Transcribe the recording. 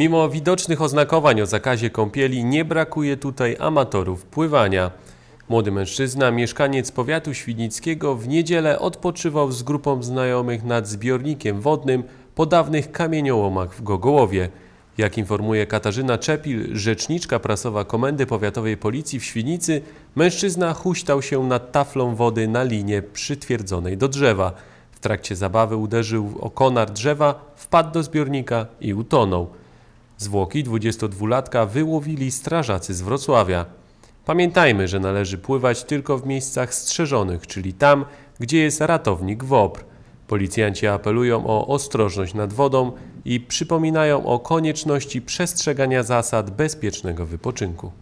Mimo widocznych oznakowań o zakazie kąpieli nie brakuje tutaj amatorów pływania. Młody mężczyzna, mieszkaniec powiatu świdnickiego w niedzielę odpoczywał z grupą znajomych nad zbiornikiem wodnym po dawnych kamieniołomach w Gogołowie. Jak informuje Katarzyna Czepil, rzeczniczka prasowa Komendy Powiatowej Policji w Świnicy, mężczyzna huśtał się nad taflą wody na linie przytwierdzonej do drzewa. W trakcie zabawy uderzył o konar drzewa, wpadł do zbiornika i utonął. Zwłoki 22-latka wyłowili strażacy z Wrocławia. Pamiętajmy, że należy pływać tylko w miejscach strzeżonych, czyli tam, gdzie jest ratownik WOPR. Policjanci apelują o ostrożność nad wodą i przypominają o konieczności przestrzegania zasad bezpiecznego wypoczynku.